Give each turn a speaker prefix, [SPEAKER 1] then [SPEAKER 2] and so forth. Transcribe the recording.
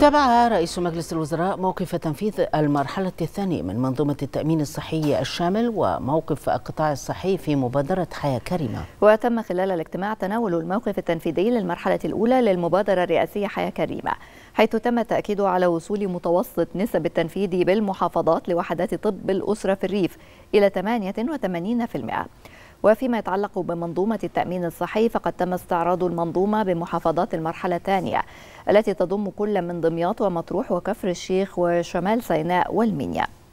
[SPEAKER 1] تابع رئيس مجلس الوزراء موقف تنفيذ المرحلة الثانية من منظومة التأمين الصحي الشامل وموقف القطاع الصحي في مبادرة حياة كريمة وتم
[SPEAKER 2] خلال الاجتماع تناول الموقف التنفيذي للمرحلة الأولى للمبادرة الرئاسية حياة كريمة حيث تم التأكيد على وصول متوسط نسب التنفيذ بالمحافظات لوحدات طب الأسرة في الريف إلى 88% وفيما يتعلق بمنظومة التأمين الصحي فقد تم استعراض المنظومة بمحافظات المرحلة الثانية التي تضم كل من دمياط ومطروح وكفر الشيخ وشمال سيناء والمنيا